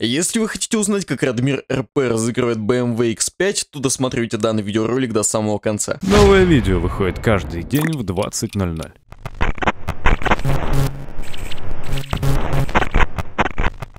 Если вы хотите узнать, как Радмир РП разыгрывает BMW X5, то досматривайте данный видеоролик до самого конца. Новое видео выходит каждый день в 20.00.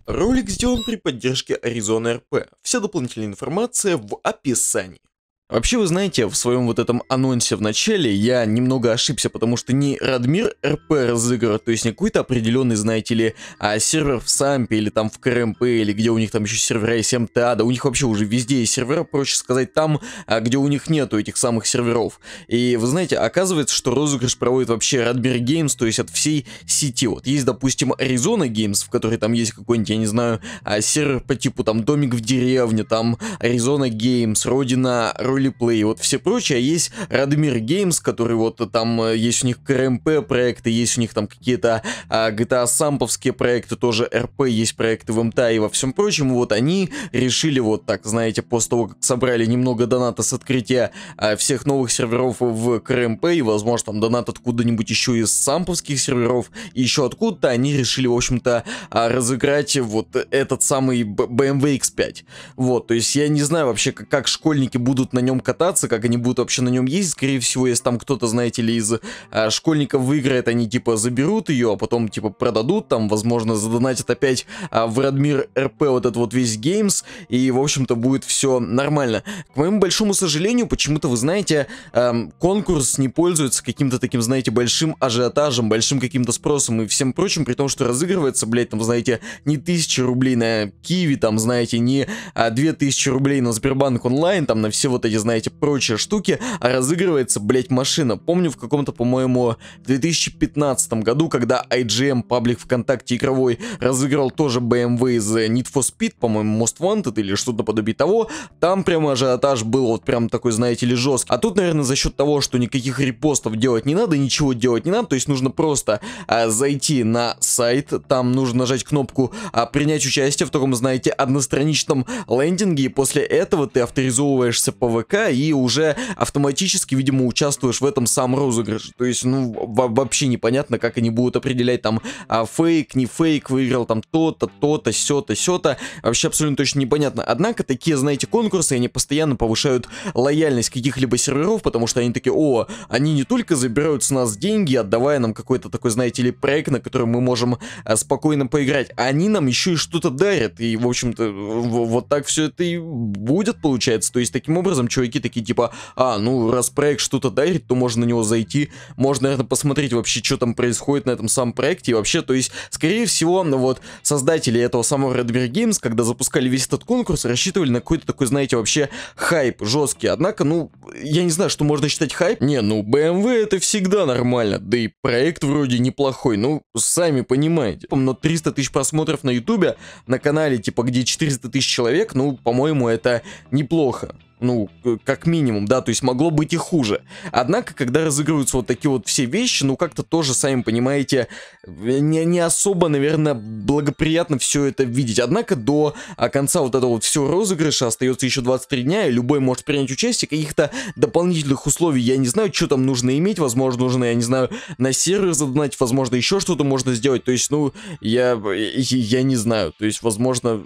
Ролик сделан при поддержке Arizona RP. Вся дополнительная информация в описании. Вообще, вы знаете, в своем вот этом анонсе в начале я немного ошибся, потому что не Радмир РП разыгрывает, то есть не какой-то определенный, знаете ли, а сервер в Сампе или там в КРМП, или где у них там еще сервера есть а, да у них вообще уже везде есть сервера, проще сказать, там, а, где у них нету этих самых серверов. И вы знаете, оказывается, что розыгрыш проводит вообще Радмир Геймс, то есть от всей сети. Вот есть, допустим, Аризона Геймс, в которой там есть какой-нибудь, я не знаю, а, сервер по типу там Домик в деревне, там Аризона Геймс, Родина Roleplay и вот все прочее. А есть Радмир Games, который вот там э, есть у них КРМП проекты, есть у них там какие-то а, GTA самповские проекты, тоже РП, есть проекты в МТА эм и во всем прочем. Вот они решили вот так, знаете, после того, как собрали немного доната с открытия а, всех новых серверов в КРМП и, возможно, там донат откуда-нибудь еще из самповских серверов и еще откуда-то, они решили, в общем-то, а, разыграть вот этот самый BMW X5. Вот, то есть я не знаю вообще, как, как школьники будут на нем кататься, как они будут вообще на нем ездить. Скорее всего, если там кто-то, знаете ли, из а, школьников выиграет, они типа заберут ее, а потом типа продадут, там, возможно, задонатят опять а, в Радмир РП вот этот вот весь геймс, и, в общем-то, будет все нормально. К моему большому сожалению, почему-то, вы знаете, эм, конкурс не пользуется каким-то таким, знаете, большим ажиотажем, большим каким-то спросом и всем прочим, при том, что разыгрывается, блядь, там, знаете, не тысяча рублей на Киви, там, знаете, не а, тысячи рублей на Сбербанк онлайн, там, на все вот эти очереди, знаете, прочие штуки, а разыгрывается, блять, машина. Помню в каком-то, по-моему, 2015 году, когда IGM, паблик ВКонтакте игровой, разыграл тоже BMW из э, Need for Speed, по-моему, Most Wanted или что-то подобие того, там прямо ажиотаж был вот прям такой, знаете ли, жесткий. А тут, наверное, за счет того, что никаких репостов делать не надо, ничего делать не надо, то есть нужно просто а, зайти на сайт, там нужно нажать кнопку а, «Принять участие» в таком, знаете, одностраничном лендинге, и после этого ты авторизовываешься по ВК, ВК и уже автоматически, видимо, участвуешь в этом сам розыгрыше. То есть, ну, вообще непонятно, как они будут определять там а, фейк, не фейк, выиграл там то-то, то-то, сё-то, сё-то. Вообще абсолютно точно непонятно. Однако такие, знаете, конкурсы, они постоянно повышают лояльность каких-либо серверов, потому что они такие, о, они не только забирают с нас деньги, отдавая нам какой-то такой, знаете ли, проект, на который мы можем а, спокойно поиграть, они нам еще и что-то дарят. И, в общем-то, вот так все это и будет, получается. То есть, таким образом, чуваки такие типа, а, ну, раз проект что-то дарит, то можно на него зайти, можно, наверное, посмотреть вообще, что там происходит на этом самом проекте. И вообще, то есть, скорее всего, ну, вот, создатели этого самого Red Games, когда запускали весь этот конкурс, рассчитывали на какой-то такой, знаете, вообще хайп жесткий. Однако, ну, я не знаю, что можно считать хайп. Не, ну, BMW эм это всегда нормально, да и проект вроде неплохой, ну, сами понимаете. Но 300 тысяч просмотров на ютубе, на канале, типа, где 400 тысяч человек, ну, по-моему, это неплохо ну, как минимум, да, то есть могло быть и хуже. Однако, когда разыгрываются вот такие вот все вещи, ну, как-то тоже, сами понимаете, э, не, не особо, наверное, благоприятно все это видеть. Однако до а, конца вот этого вот всего розыгрыша остается еще 23 дня, и любой может принять участие. Каких-то дополнительных условий я не знаю, что там нужно иметь, возможно, нужно, я не знаю, на сервер задонатить, возможно, еще что-то можно сделать. То есть, ну, я, я не знаю, то есть, возможно,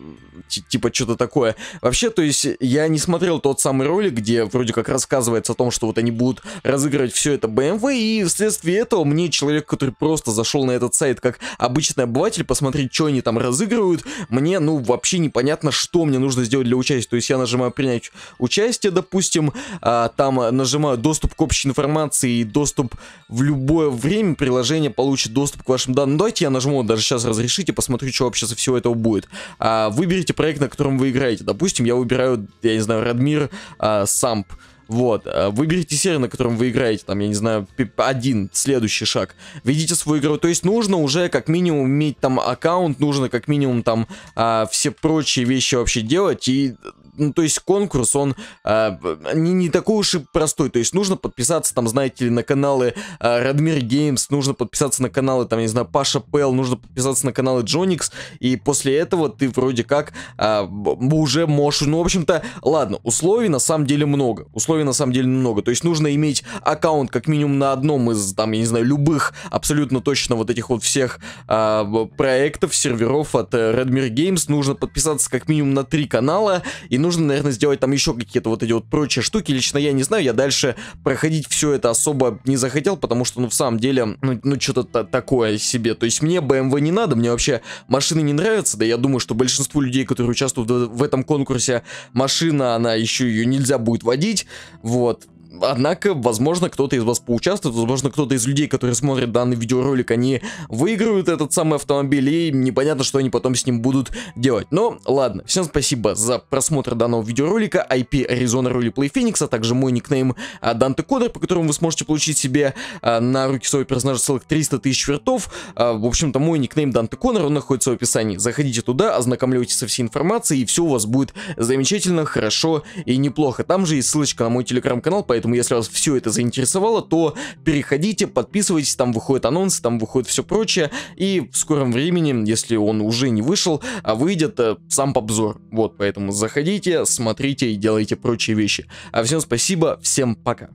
типа что-то такое. Вообще, то есть, я не смотрел тот тот самый ролик, где вроде как рассказывается о том, что вот они будут разыгрывать все это BMW, эм и вследствие этого мне человек, который просто зашел на этот сайт как обычный обыватель, посмотреть, что они там разыгрывают, мне, ну, вообще непонятно, что мне нужно сделать для участия. То есть я нажимаю «Принять участие», допустим, а, там нажимаю «Доступ к общей информации» и «Доступ в любое время приложение получит доступ к вашим данным». Ну, давайте я нажму даже сейчас разрешите посмотрю, что вообще со всего этого будет. А, выберите проект, на котором вы играете. Допустим, я выбираю, я не знаю, Радмир а, сервер Вот, э, выберите сервер, на котором вы играете, там, я не знаю, один, следующий шаг. введите свою игру, то есть нужно уже как минимум иметь там аккаунт, нужно как минимум там а, все прочие вещи вообще делать, и ну, то есть конкурс, он э, не, не такой уж и простой, то есть нужно подписаться, там, знаете ли, на каналы э, Радмир Геймс, нужно подписаться на каналы, там, не знаю, Паша Пэл, нужно подписаться на каналы Джоникс, и после этого ты вроде как э, уже можешь, ну, в общем-то, ладно, условий на самом деле много, условий на самом деле много, то есть нужно иметь аккаунт как минимум на одном из, там, я не знаю, любых, абсолютно точно вот этих вот всех э, проектов, серверов от Redmir э, Games, нужно подписаться как минимум на три канала, и нужно нужно, наверное, сделать там еще какие-то вот эти вот прочие штуки. Лично я не знаю, я дальше проходить все это особо не захотел, потому что, ну, в самом деле, ну, ну что-то такое себе. То есть мне BMW эм не надо, мне вообще машины не нравятся, да я думаю, что большинству людей, которые участвуют в, в этом конкурсе, машина, она еще ее нельзя будет водить, вот. Однако, возможно, кто-то из вас поучаствует, возможно, кто-то из людей, которые смотрят данный видеоролик, они выиграют этот самый автомобиль, и непонятно, что они потом с ним будут делать. Но, ладно, всем спасибо за просмотр данного видеоролика, IP Arizona Roleplay Phoenix, а также мой никнейм Данте э, Кодер, по которому вы сможете получить себе а, на руки своего персонажа целых 300 тысяч вертов. А, в общем-то, мой никнейм Данте Коннор, он находится в описании. Заходите туда, ознакомляйтесь со всей информацией, и все у вас будет замечательно, хорошо и неплохо. Там же есть ссылочка на мой телеграм-канал, поэтому Поэтому, если вас все это заинтересовало, то переходите, подписывайтесь, там выходит анонс, там выходит все прочее. И в скором времени, если он уже не вышел, а выйдет э, сам обзор. Вот, поэтому заходите, смотрите и делайте прочие вещи. А всем спасибо, всем пока.